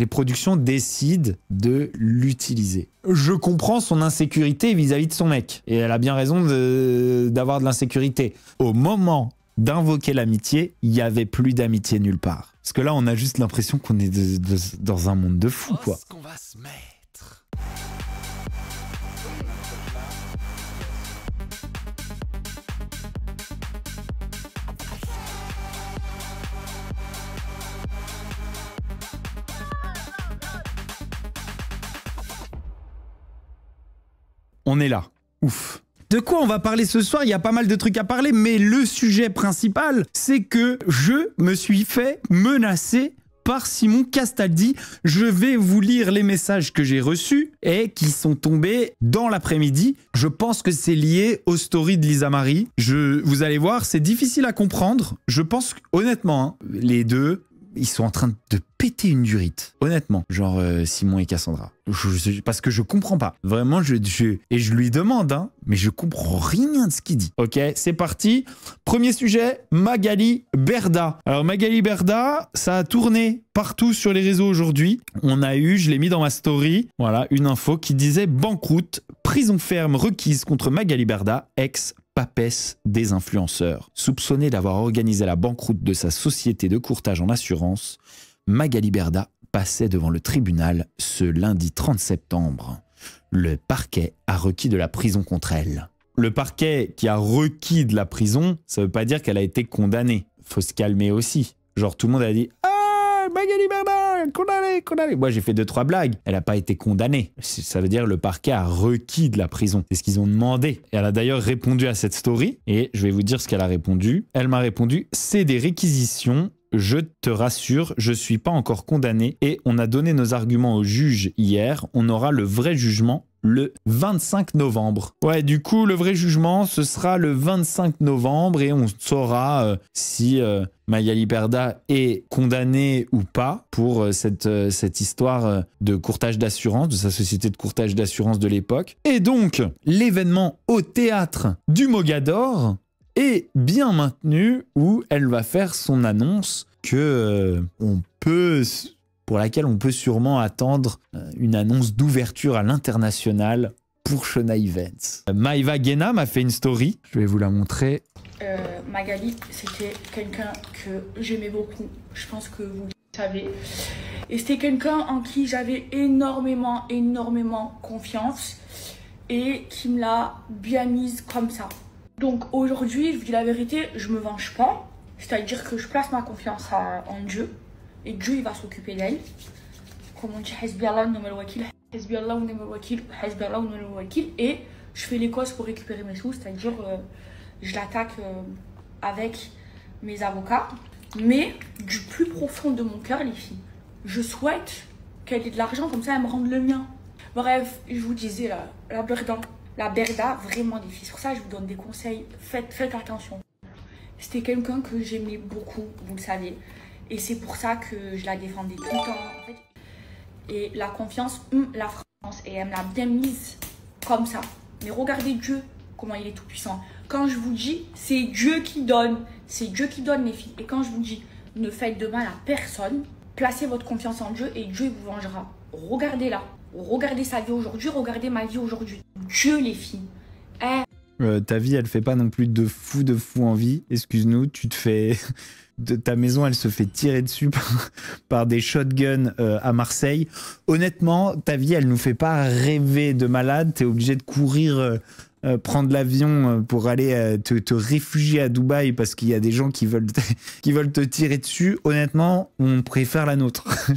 les productions décident de l'utiliser. Je comprends son insécurité vis-à-vis de son mec. Et elle a bien raison d'avoir de, l'insécurité. Au moment d'invoquer l'amitié, il n'y avait plus d'amitié nulle part. Parce que là, on a juste l'impression qu'on est dans un monde de fous, quoi. ce va se mettre. on est là. Ouf. De quoi on va parler ce soir Il y a pas mal de trucs à parler, mais le sujet principal, c'est que je me suis fait menacer par Simon Castaldi. Je vais vous lire les messages que j'ai reçus et qui sont tombés dans l'après-midi. Je pense que c'est lié aux stories de Lisa Marie. Je, vous allez voir, c'est difficile à comprendre. Je pense honnêtement, hein, les deux, ils sont en train de péter une durite. Honnêtement, genre euh, Simon et Cassandra. parce que je comprends pas. Vraiment, je, et je lui demande, hein, mais je comprends rien de ce qu'il dit. Ok, c'est parti. Premier sujet, Magali Berda. Alors Magali Berda, ça a tourné partout sur les réseaux aujourd'hui. On a eu, je l'ai mis dans ma story, voilà, une info qui disait banqueroute, prison ferme requise contre Magali Berda, ex papesse des influenceurs. Soupçonnée d'avoir organisé la banqueroute de sa société de courtage en assurance, Magali Berda passait devant le tribunal ce lundi 30 septembre. Le parquet a requis de la prison contre elle. Le parquet qui a requis de la prison, ça veut pas dire qu'elle a été condamnée. Faut se calmer aussi. Genre tout le monde a dit Ah, Magali Berda condamné, condamné, Moi, j'ai fait deux, trois blagues. Elle n'a pas été condamnée. Ça veut dire le parquet a requis de la prison. C'est ce qu'ils ont demandé. Et elle a d'ailleurs répondu à cette story. Et je vais vous dire ce qu'elle a répondu. Elle m'a répondu c'est des réquisitions je te rassure, je suis pas encore condamné et on a donné nos arguments au juge hier. On aura le vrai jugement le 25 novembre. Ouais, du coup, le vrai jugement, ce sera le 25 novembre et on saura euh, si euh, Mayali Perda est condamnée ou pas pour euh, cette, cette histoire de courtage d'assurance, de sa société de courtage d'assurance de l'époque. Et donc, l'événement au théâtre du Mogador est bien maintenu où elle va faire son annonce que on peut pour laquelle on peut sûrement attendre euh, une annonce d'ouverture à l'international pour Shona Events. Maïva Gena m'a fait une story, je vais vous la montrer. Euh, Magali, c'était quelqu'un que j'aimais beaucoup, je pense que vous le savez. Et c'était quelqu'un en qui j'avais énormément, énormément confiance et qui me l'a bien mise comme ça. Donc aujourd'hui, je vous dis la vérité, je me venge pas, c'est-à-dire que je place ma confiance en Dieu et Dieu il va s'occuper d'elle. Comme on dit, et je fais les causes pour récupérer mes sous, c'est-à-dire euh, je l'attaque euh, avec mes avocats. Mais du plus profond de mon cœur, les filles, je souhaite qu'elle ait de l'argent, comme ça elle me rende le mien. Bref, je vous disais là, la berda, la berda, vraiment les filles. pour ça, je vous donne des conseils, faites, faites attention. C'était quelqu'un que j'aimais beaucoup, vous le savez. Et c'est pour ça que je la défendais tout le temps. Et la confiance, hum, la France, et elle me l'a bien mise comme ça. Mais regardez Dieu, comment il est tout puissant. Quand je vous dis, c'est Dieu qui donne. C'est Dieu qui donne, les filles. Et quand je vous dis, ne faites de mal à personne, placez votre confiance en Dieu et Dieu vous vengera. Regardez-la. Regardez sa vie aujourd'hui, regardez ma vie aujourd'hui. Dieu, les filles. Eh. Euh, ta vie, elle fait pas non plus de fou de fou vie. Excuse-nous, tu te fais ta maison, elle se fait tirer dessus par, des shotguns euh, à Marseille. Honnêtement, ta vie, elle nous fait pas rêver de malade. T'es obligé de courir euh, euh, prendre l'avion euh, pour aller euh, te, réfugier à Dubaï parce qu'il y a des gens qui veulent, te, qui veulent te tirer dessus, honnêtement, on préfère la nôtre.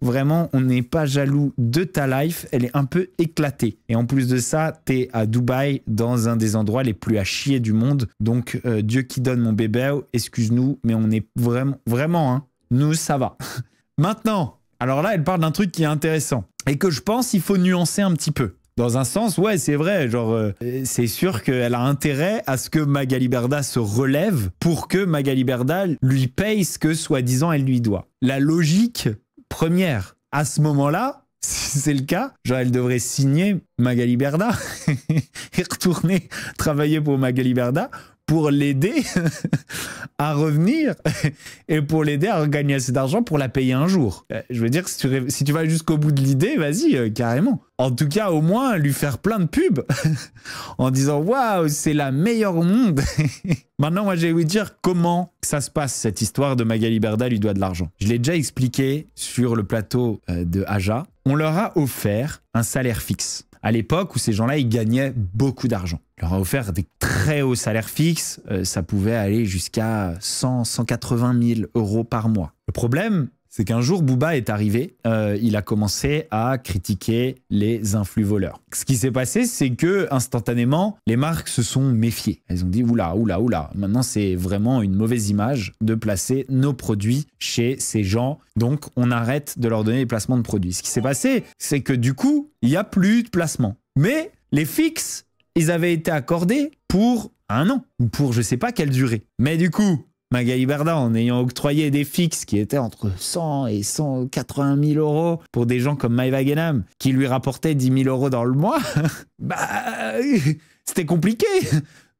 Vraiment, on n'est pas jaloux de ta life, elle est un peu éclatée. Et en plus de ça, t'es à Dubaï dans un des endroits les plus à chier du monde. Donc, Dieu qui donne mon bébé, excuse-nous, mais on est vraiment, vraiment, hein. nous, ça va. Maintenant, alors là, elle parle d'un truc qui est intéressant et que je pense il faut nuancer un petit peu. Dans un sens, ouais, c'est vrai. Genre, euh, c'est sûr qu'elle a intérêt à ce que Magali se relève pour que Magali lui paye ce que soi-disant elle lui doit. La logique première, à ce moment-là, si c'est le cas, genre elle devrait signer Magali Berda et retourner travailler pour Magali Berda pour l'aider à revenir et pour l'aider à gagner assez d'argent pour la payer un jour. Euh, je veux dire, si tu, si tu vas jusqu'au bout de l'idée, vas-y, euh, carrément. En tout cas, au moins, lui faire plein de pubs en disant Waouh, c'est la meilleure au monde. Maintenant, moi, j'ai envie de dire comment ça se passe, cette histoire de Magali Berda lui doit de l'argent. Je l'ai déjà expliqué sur le plateau euh, de Aja. On leur a offert un salaire fixe à l'époque où ces gens-là, ils gagnaient beaucoup d'argent leur a offert des très hauts salaires fixes. Euh, ça pouvait aller jusqu'à 100, 180 000 euros par mois. Le problème, c'est qu'un jour, Booba est arrivé. Euh, il a commencé à critiquer les influx voleurs. Ce qui s'est passé, c'est que instantanément, les marques se sont méfiées. Elles ont dit oula, oula, oula. Maintenant, c'est vraiment une mauvaise image de placer nos produits chez ces gens. Donc, on arrête de leur donner des placements de produits. Ce qui s'est passé, c'est que du coup, il n'y a plus de placements. Mais les fixes ils avaient été accordés pour un an, ou pour je sais pas quelle durée. Mais du coup, Magali Berda, en ayant octroyé des fixes qui étaient entre 100 et 180 000 euros pour des gens comme Maïva qui lui rapportaient 10 000 euros dans le mois, bah, euh, c'était compliqué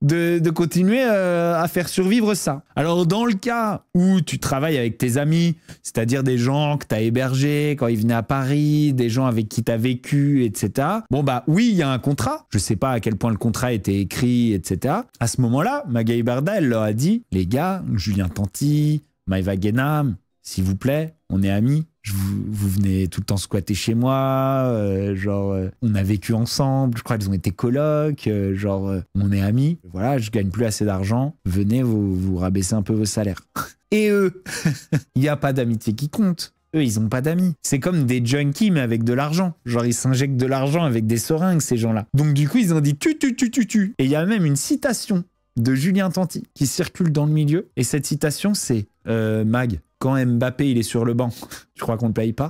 de, continuer euh, à faire survivre ça. Alors dans le cas où tu travailles avec tes amis, c'est-à-dire des gens que tu as hébergés quand ils venaient à Paris, des gens avec qui tu as vécu, etc. Bon bah oui, il y a un contrat. Je sais pas à quel point le contrat était écrit, etc. À ce moment-là, Magali Barda, elle leur a dit, les gars, Julien Tanti, Maïva Guénam, s'il vous plaît, on est amis, vous, venez tout le temps squatter chez moi, euh, genre euh, on a vécu ensemble, je crois qu'ils ont été colocs, euh, genre on est amis, voilà, je gagne plus assez d'argent, venez vous, vous rabaisser un peu vos salaires. Et eux, il n'y a pas d'amitié qui compte. Eux, ils n'ont pas d'amis. C'est comme des junkies, mais avec de l'argent. Genre, ils s'injectent de l'argent avec des seringues, ces gens-là. Donc, du coup, ils ont dit tu, tu, tu, tu, tu. Et il y a même une citation de Julien Tanti qui circule dans le milieu. Et cette citation, c'est euh, Mag, quand Mbappé il est sur le banc, je crois qu'on ne paye pas.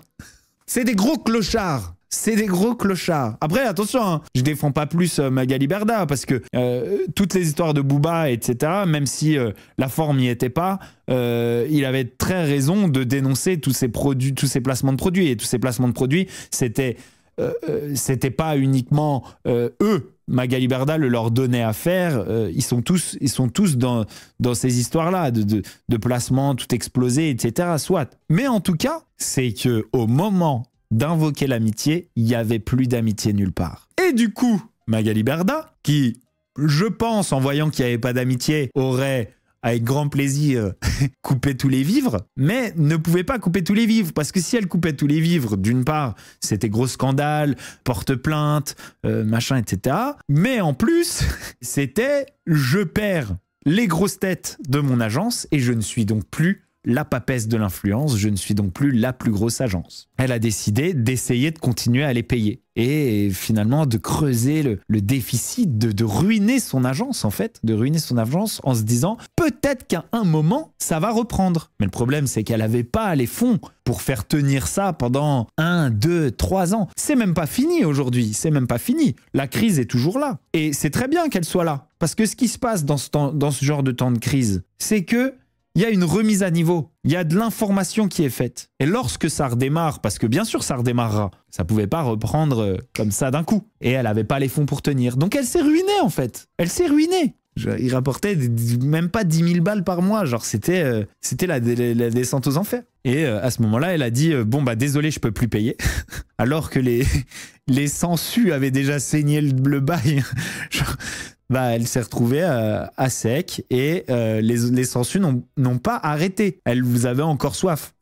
C'est des gros clochards c'est des gros clochards. Après, attention, je hein. je défends pas plus euh, Magali Berda parce que euh, toutes les histoires de Booba, etc., même si la forme n'y était pas, il avait très raison de dénoncer tous ces tous ces placements de produits. Et tous ces placements de produits, c'était c'était pas uniquement eux Magali le leur donnait à faire. Euh, ils sont tous, ils sont tous dans, dans ces histoires-là de, de, placement tout explosé, etc. Soit. Mais en tout cas, c'est que au moment d'invoquer l'amitié, il n'y avait plus d'amitié nulle part. Et du coup, Magali qui, je pense, en voyant qu'il n'y avait pas d'amitié, aurait avec grand plaisir couper tous les vivres, mais ne pouvait pas couper tous les vivres, parce que si elle coupait tous les vivres, d'une part, c'était gros scandale, porte-plainte, euh, machin, etc. Mais en plus, c'était je perds les grosses têtes de mon agence et je ne suis donc plus la papesse de l'influence, je ne suis donc plus la plus grosse agence. Elle a décidé d'essayer de continuer à les payer et finalement de creuser le, déficit, de, ruiner son agence en fait, de ruiner son agence en se disant peut-être qu'à un moment ça va reprendre. Mais le problème c'est qu'elle n'avait pas les fonds pour faire tenir ça pendant un, deux, trois ans. C'est même pas fini aujourd'hui, c'est même pas fini. La crise est toujours là et c'est très bien qu'elle soit là. Parce que ce qui se passe dans ce genre de temps de crise, c'est que il y a une remise à niveau, il y a de l'information qui est faite. Et lorsque ça redémarre, parce que bien sûr ça redémarrera, ça ne pouvait pas reprendre euh, comme ça d'un coup. Et elle n'avait pas les fonds pour tenir. Donc elle s'est ruinée en fait. Elle s'est ruinée il rapportait même pas 10 000 balles par mois. Genre, c'était euh, c'était la, descente aux enfers. Et euh, à ce moment-là, elle a dit euh, Bon, bah, désolé, je peux plus payer. Alors que les, les sangsues avaient déjà saigné le, bleu bail. bah, elle s'est retrouvée à sec et les, les sangsues n'ont pas arrêté. Elles vous avaient encore soif.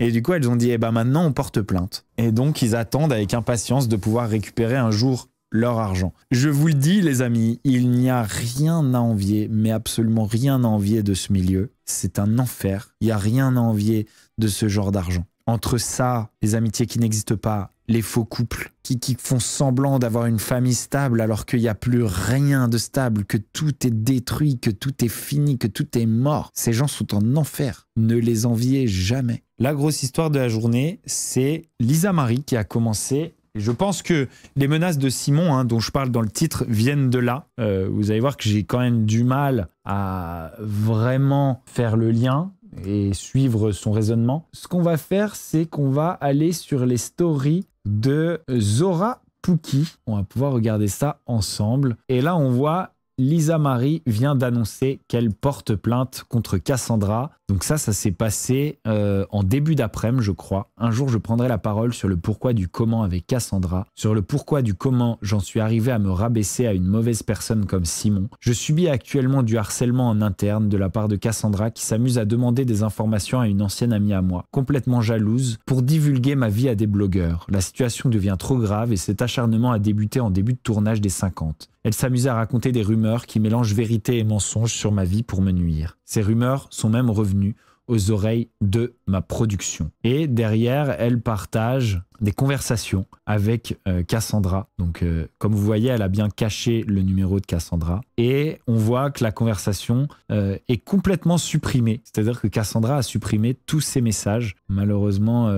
Et du coup, elles ont dit Eh ben, maintenant, on porte plainte. Et donc, ils attendent avec impatience de pouvoir récupérer un jour leur argent. Je vous le dis, les amis, il n'y a rien à envier, mais absolument rien à envier de ce milieu. C'est un enfer. Il n'y a rien à envier de ce genre d'argent. Entre ça, les amitiés qui n'existent pas, les faux couples qui, qui font semblant d'avoir une famille stable alors qu'il n'y a plus rien de stable, que tout est détruit, que tout est fini, que tout est mort. Ces gens sont en enfer. Ne les enviez jamais. La grosse histoire de la journée, c'est Lisa Marie qui a commencé je pense que les menaces de Simon, hein, dont je parle dans le titre, viennent de là. Euh, vous allez voir que j'ai quand même du mal à vraiment faire le lien et suivre son raisonnement. Ce qu'on va faire, c'est qu'on va aller sur les stories de Zora Pookie. On va pouvoir regarder ça ensemble. Et là, on voit Lisa Marie vient d'annoncer qu'elle porte plainte contre Cassandra. Donc ça, ça s'est passé euh, en début d'après-midi, je crois. Un jour, je prendrai la parole sur le pourquoi du comment avec Cassandra, sur le pourquoi du comment j'en suis arrivé à me rabaisser à une mauvaise personne comme Simon. Je subis actuellement du harcèlement en interne de la part de Cassandra qui s'amuse à demander des informations à une ancienne amie à moi, complètement jalouse, pour divulguer ma vie à des blogueurs. La situation devient trop grave et cet acharnement a débuté en début de tournage des 50. Elle s'amusait à raconter des rumeurs qui mélangent vérité et mensonge sur ma vie pour me nuire. Ces rumeurs sont même revenues aux oreilles de ma production. Et derrière, elle partage des conversations avec euh, Cassandra. Donc, euh, comme vous voyez, elle a bien caché le numéro de Cassandra. Et on voit que la conversation euh, est complètement supprimée. C'est-à-dire que Cassandra a supprimé tous ses messages. Malheureusement,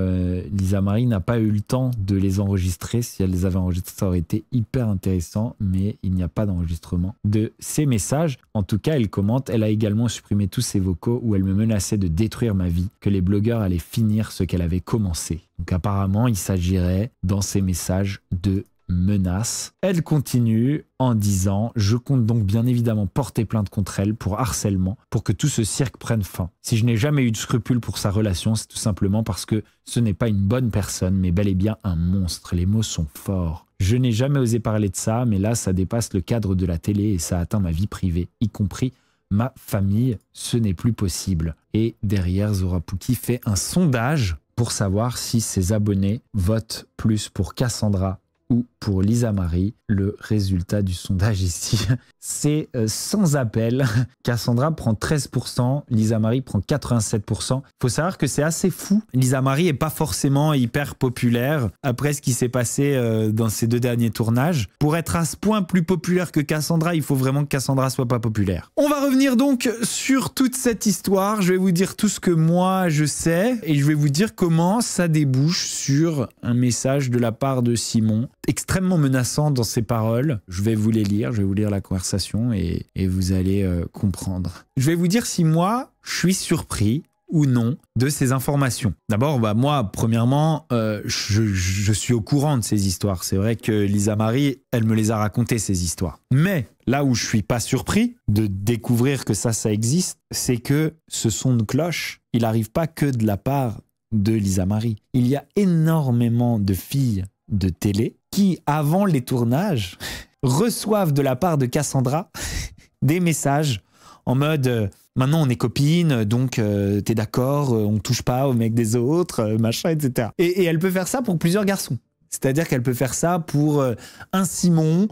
Lisa Marie n'a pas eu le temps de les enregistrer. Si elle les avait enregistrés, ça aurait été hyper intéressant. Mais il n'y a pas d'enregistrement de ces messages. En tout cas, elle commente. Elle a également supprimé tous ses vocaux où elle me menaçait de détruire ma vie, que les blogueurs allaient finir ce qu'elle avait commencé. Donc apparemment, il s'agirait dans ses messages de menaces. Elle continue en disant Je compte donc bien évidemment porter plainte contre elle pour harcèlement, pour que tout ce cirque prenne fin. Si je n'ai jamais eu de scrupules pour sa relation, c'est tout simplement parce que ce n'est pas une bonne personne, mais bel et bien un monstre. Les mots sont forts. Je n'ai jamais osé parler de ça, mais là, ça dépasse le cadre de la télé et ça atteint ma vie privée, y compris ma famille, ce n'est plus possible. Et derrière, Zorapuki fait un sondage pour savoir si ses abonnés votent plus pour Cassandra ou pour Lisa Marie. Le résultat du sondage ici, c'est euh, sans appel. Cassandra prend 13%, Lisa Marie prend 87%. Faut savoir que c'est assez fou. Lisa Marie est pas forcément hyper populaire après ce qui s'est passé euh, dans ces deux derniers tournages. Pour être à ce point plus populaire que Cassandra, il faut vraiment que Cassandra soit pas populaire. On va revenir donc sur toute cette histoire. Je vais vous dire tout ce que moi je sais et je vais vous dire comment ça débouche sur un message de la part de Simon extrêmement menaçant dans ses paroles. Je vais vous les lire, je vais vous lire la conversation et, et vous allez euh, comprendre. Je vais vous dire si moi, je suis surpris ou non de ces informations. D'abord, bah moi, premièrement, euh, je, je, suis au courant de ces histoires. C'est vrai que Lisa Marie, elle me les a racontées, ces histoires. Mais là où je suis pas surpris de découvrir que ça, ça existe, c'est que ce son de cloche, il n'arrive pas que de la part de Lisa Marie. Il y a énormément de filles de télé qui, avant les tournages, reçoivent de la part de Cassandra des messages en mode euh, maintenant on est copines, donc euh, t'es d'accord, euh, on touche pas au mec des autres, machin, etc. Et, elle peut faire ça pour plusieurs garçons. C'est-à-dire qu'elle peut faire ça pour un Simon,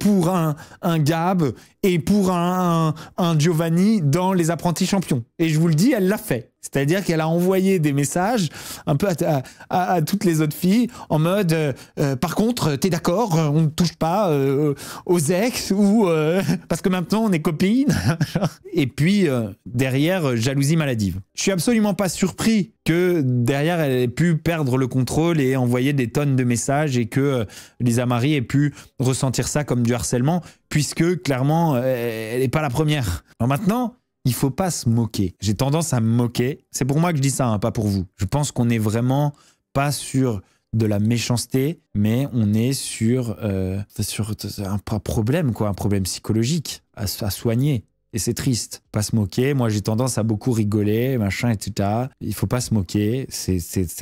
pour un, un, Gab et pour un, un Giovanni dans Les Apprentis Champions. Et je vous le dis, elle l'a fait. C'est-à-dire qu'elle a envoyé des messages un peu à, toutes les autres filles en mode euh, euh, par contre, t'es d'accord, on ne touche pas euh, aux ex ou parce que maintenant on est copines. Et puis derrière, jalousie maladive. Je suis absolument pas surpris que derrière elle ait pu perdre le contrôle et envoyer des tonnes de messages et que Lisa Marie ait pu ressentir ça comme du harcèlement puisque clairement elle n'est pas la première. Alors maintenant, il faut pas se moquer. J'ai tendance à me moquer. C'est pour moi que je dis ça, hein, pas pour vous. Je pense qu'on n'est vraiment pas sur de la méchanceté, mais on est sur, euh, sur un problème, quoi, un problème psychologique à, soigner. Et c'est triste. Pas se moquer. Moi, j'ai tendance à beaucoup rigoler, machin, etc. Il faut pas se moquer. C'est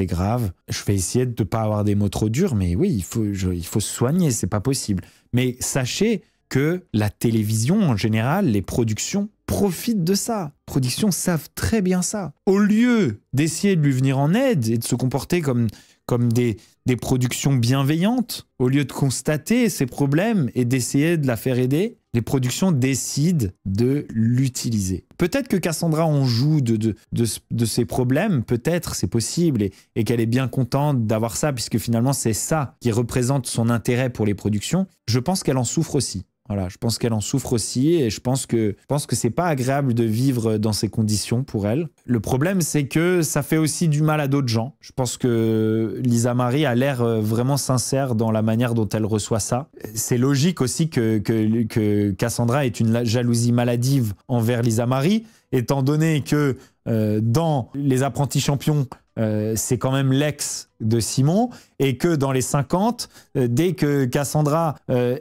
grave. Je vais essayer de ne pas avoir des mots trop durs, mais oui, il faut, il faut se soigner. C'est pas possible. Mais sachez que la télévision en général, les productions profitent de ça. Les productions savent très bien ça. Au lieu d'essayer de lui venir en aide et de se comporter comme, comme des, des productions bienveillantes, au lieu de constater ses problèmes et d'essayer de la faire aider, les productions décident de l'utiliser. Peut-être que Cassandra en joue de, de, de, ses problèmes, peut-être c'est possible, et qu'elle est bien contente d'avoir ça, puisque finalement c'est ça qui représente son intérêt pour les productions. Je pense qu'elle en souffre aussi je pense qu'elle en souffre aussi et je pense que je pense que c'est pas agréable de vivre dans ces conditions pour elle. Le problème c'est que ça fait aussi du mal à d'autres gens. Je pense que Lisa Marie a l'air euh, vraiment sincère dans la manière dont elle reçoit ça. C'est logique aussi que, que, Cassandra ait une jalousie maladive envers Lisa Marie étant donné que euh, dans Les Apprentis Champions, euh, c'est quand même l'ex de Simon, et que dans les 50, euh, dès que Cassandra euh,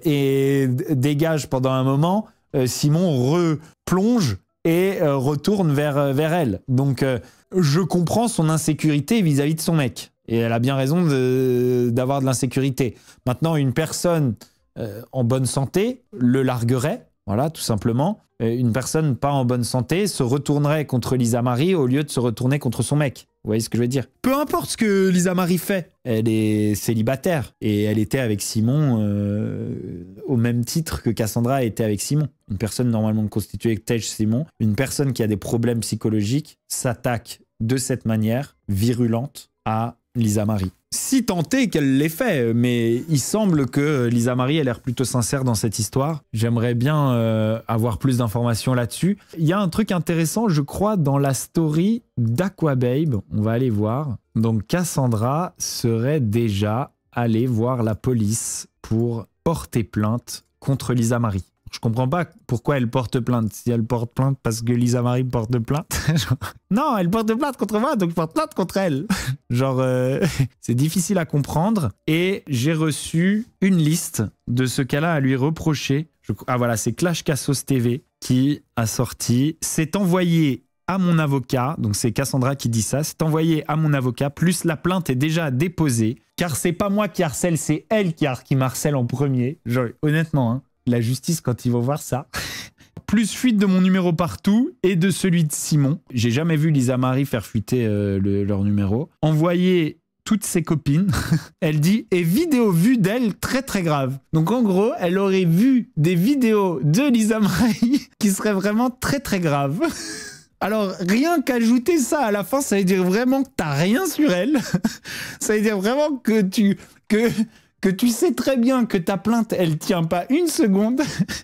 dégage pendant un moment, Simon replonge et retourne vers, vers elle. Donc je comprends son insécurité vis-à-vis de son mec, et elle a bien raison d'avoir de l'insécurité. Maintenant, une personne en bonne santé le larguerait voilà, tout simplement. Euh, une personne pas en bonne santé se retournerait contre Lisa Marie au lieu de se retourner contre son mec. Vous voyez ce que je veux dire Peu importe ce que Lisa Marie fait, elle est célibataire et elle était avec Simon euh, au même titre que Cassandra était avec Simon. Une personne normalement constituée Tej Simon, une personne qui a des problèmes psychologiques s'attaque de cette manière virulente à Lisa Marie si tenté qu'elle l'ait fait, mais il semble que Lisa Marie a l'air plutôt sincère dans cette histoire. J'aimerais bien euh, avoir plus d'informations là-dessus. Il y a un truc intéressant, je crois, dans la story d'Aquababe. On va aller voir. Donc Cassandra serait déjà allée voir la police pour porter plainte contre Lisa Marie. Je comprends pas pourquoi elle porte plainte. Si elle porte plainte parce que Lisa Marie porte plainte. non, elle porte plainte contre moi, donc je porte plainte contre elle. Genre, euh, c'est difficile à comprendre. Et j'ai reçu une liste de ce qu'elle a à lui reprocher. ah voilà, c'est Clash Cassos TV qui a sorti. C'est envoyé à mon avocat, donc c'est Cassandra qui dit ça, c'est envoyé à mon avocat, plus la plainte est déjà déposée, car c'est pas moi qui harcèle, c'est elle qui, qui m'harcèle en premier. Genre, honnêtement, hein la justice quand ils vont voir ça. Plus fuite de mon numéro partout et de celui de Simon. J'ai jamais vu Lisa Marie faire fuiter euh, leur numéro. Envoyer toutes ses copines. elle dit et vidéo vue d'elle très très grave. Donc en gros, elle aurait vu des vidéos de Lisa Marie qui seraient vraiment très très grave. Alors rien qu'ajouter ça à la fin, ça veut dire vraiment que t'as rien sur elle. ça veut dire vraiment que tu que que tu sais très bien que ta plainte, elle tient pas une seconde,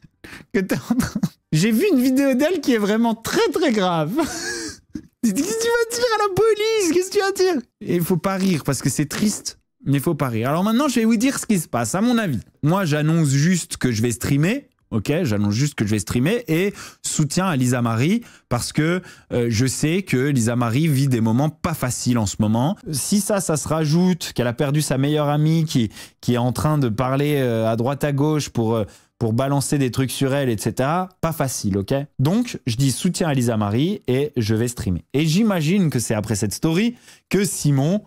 que J'ai vu une vidéo d'elle qui est vraiment très très grave. Qu'est-ce que tu vas dire à la police Qu'est-ce que tu vas dire il faut pas rire parce que c'est triste, mais il faut pas rire. Alors maintenant, je vais vous dire ce qui se passe, à mon avis. Moi, j'annonce juste que je vais streamer ok, j'annonce juste que je vais streamer et soutien à Lisa Marie parce que euh, je sais que Lisa Marie vit des moments pas faciles en ce moment. Si ça, ça se rajoute, qu'elle a perdu sa meilleure amie qui, est en train de parler euh, à droite à gauche pour, euh, pour balancer des trucs sur elle, etc., pas facile, ok Donc, je dis soutien à Lisa Marie et je vais streamer. Et j'imagine que c'est après cette story que Simon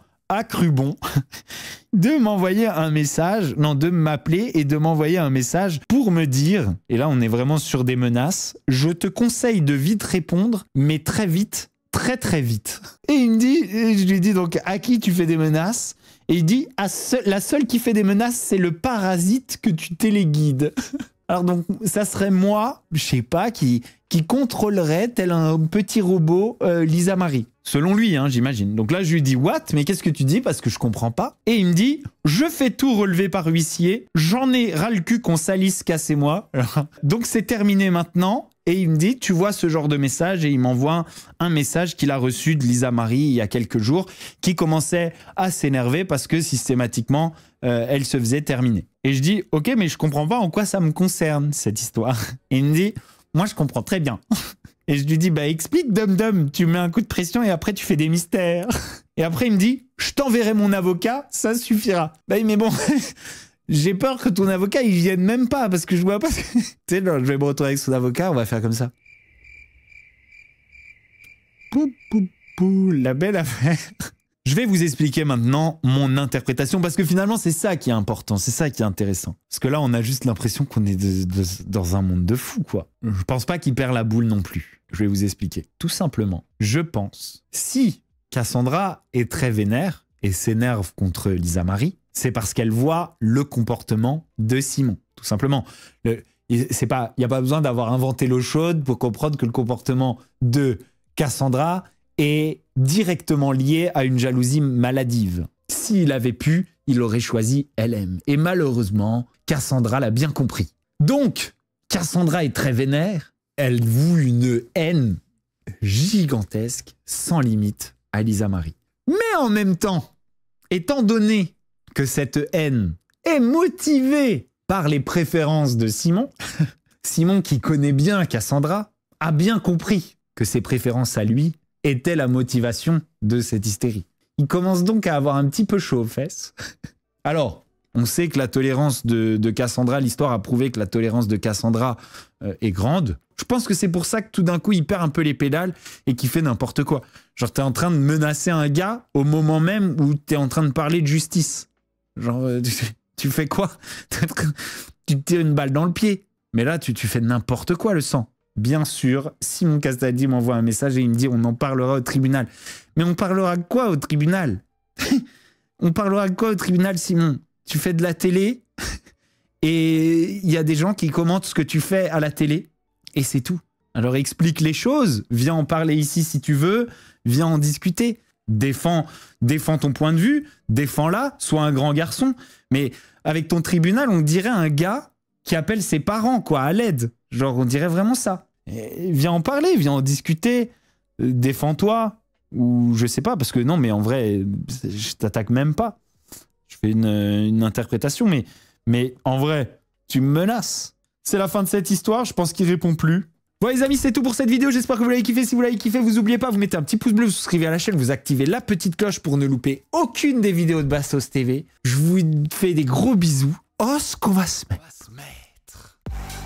cru bon de m'envoyer un message, non, de m'appeler et de m'envoyer un message pour me dire, et là on est vraiment sur des menaces, je te conseille de vite répondre, mais très vite, très très vite. Et il me dit, je lui dis donc à qui tu fais des menaces Et il dit, la seule qui fait des menaces, c'est le parasite que tu téléguides. Alors donc ça serait moi, je sais pas, qui, qui contrôlerait tel un petit robot euh, Lisa Marie. Selon lui, hein, j'imagine. Donc là, je lui dis What Mais qu'est-ce que tu dis Parce que je comprends pas. Et il me dit Je fais tout relever par huissier. J'en ai ras le cul qu'on salisse, cassez-moi. Donc c'est terminé maintenant. Et il me dit Tu vois ce genre de message Et il m'envoie un message qu'il a reçu de Lisa Marie il y a quelques jours, qui commençait à s'énerver parce que systématiquement, euh, elle se faisait terminer. Et je dis Ok, mais je comprends pas en quoi ça me concerne, cette histoire. Et il me dit Moi, je comprends très bien. Et je lui dis, bah explique, Dum Dum, tu mets un coup de pression et après tu fais des mystères. Et après il me dit, je t'enverrai mon avocat, ça suffira. Bah mais bon, j'ai peur que ton avocat il vienne même pas parce que je vois pas. tu sais, je vais me retourner avec son avocat, on va faire comme ça. Pou, pou, pou, la belle affaire. Je vais vous expliquer maintenant mon interprétation parce que finalement c'est ça qui est important, c'est ça qui est intéressant. Parce que là on a juste l'impression qu'on est dans un monde de fous quoi. Je pense pas qu'il perd la boule non plus. Je vais vous expliquer. Tout simplement, je pense si Cassandra est très vénère et s'énerve contre Lisa Marie, c'est parce qu'elle voit le comportement de Simon, tout simplement. c'est pas, il n'y a pas besoin d'avoir inventé l'eau chaude pour comprendre que le comportement de Cassandra est directement liée à une jalousie maladive. S'il avait pu, il aurait choisi LM. Et malheureusement, Cassandra l'a bien compris. Donc, Cassandra est très vénère, elle voue une haine gigantesque, sans limite, à Lisa Marie. Mais en même temps, étant donné que cette haine est motivée par les préférences de Simon, Simon qui connaît bien Cassandra, a bien compris que ses préférences à lui était la motivation de cette hystérie. Il commence donc à avoir un petit peu chaud aux fesses. Alors, on sait que la tolérance de, Cassandra, l'histoire a prouvé que la tolérance de Cassandra euh, est grande. Je pense que c'est pour ça que tout d'un coup, il perd un peu les pédales et qu'il fait n'importe quoi. Genre, t'es en train de menacer un gars au moment même où tu t'es en train de parler de justice. Genre, euh, tu, fais quoi Tu te tires une balle dans le pied. Mais là, tu fais n'importe quoi, le sang bien sûr, Simon Castaldi m'envoie un message et il me dit on en parlera au tribunal. Mais on parlera quoi au tribunal On parlera quoi au tribunal, Simon Tu fais de la télé et il y a des gens qui commentent ce que tu fais à la télé et c'est tout. Alors explique les choses, viens en parler ici si tu veux, viens en discuter. Défends, défends ton point de vue, défends-la, sois un grand garçon. Mais avec ton tribunal, on dirait un gars qui appelle ses parents, quoi, à l'aide. Genre, on dirait vraiment ça. Eh, viens en parler, viens en discuter, euh, défends-toi, ou je sais pas, parce que non, mais en vrai, je t'attaque même pas. Je fais une, interprétation, mais, mais en vrai, tu me menaces. C'est la fin de cette histoire, je pense qu'il répond plus. Bon les amis, c'est tout pour cette vidéo, j'espère que vous l'avez kiffé. Si vous l'avez kiffé, vous oubliez pas, vous mettez un petit pouce bleu, vous souscrivez à la chaîne, vous activez la petite cloche pour ne louper aucune des vidéos de Bastos TV. Je vous fais des gros bisous. Os qu'on On va se mettre.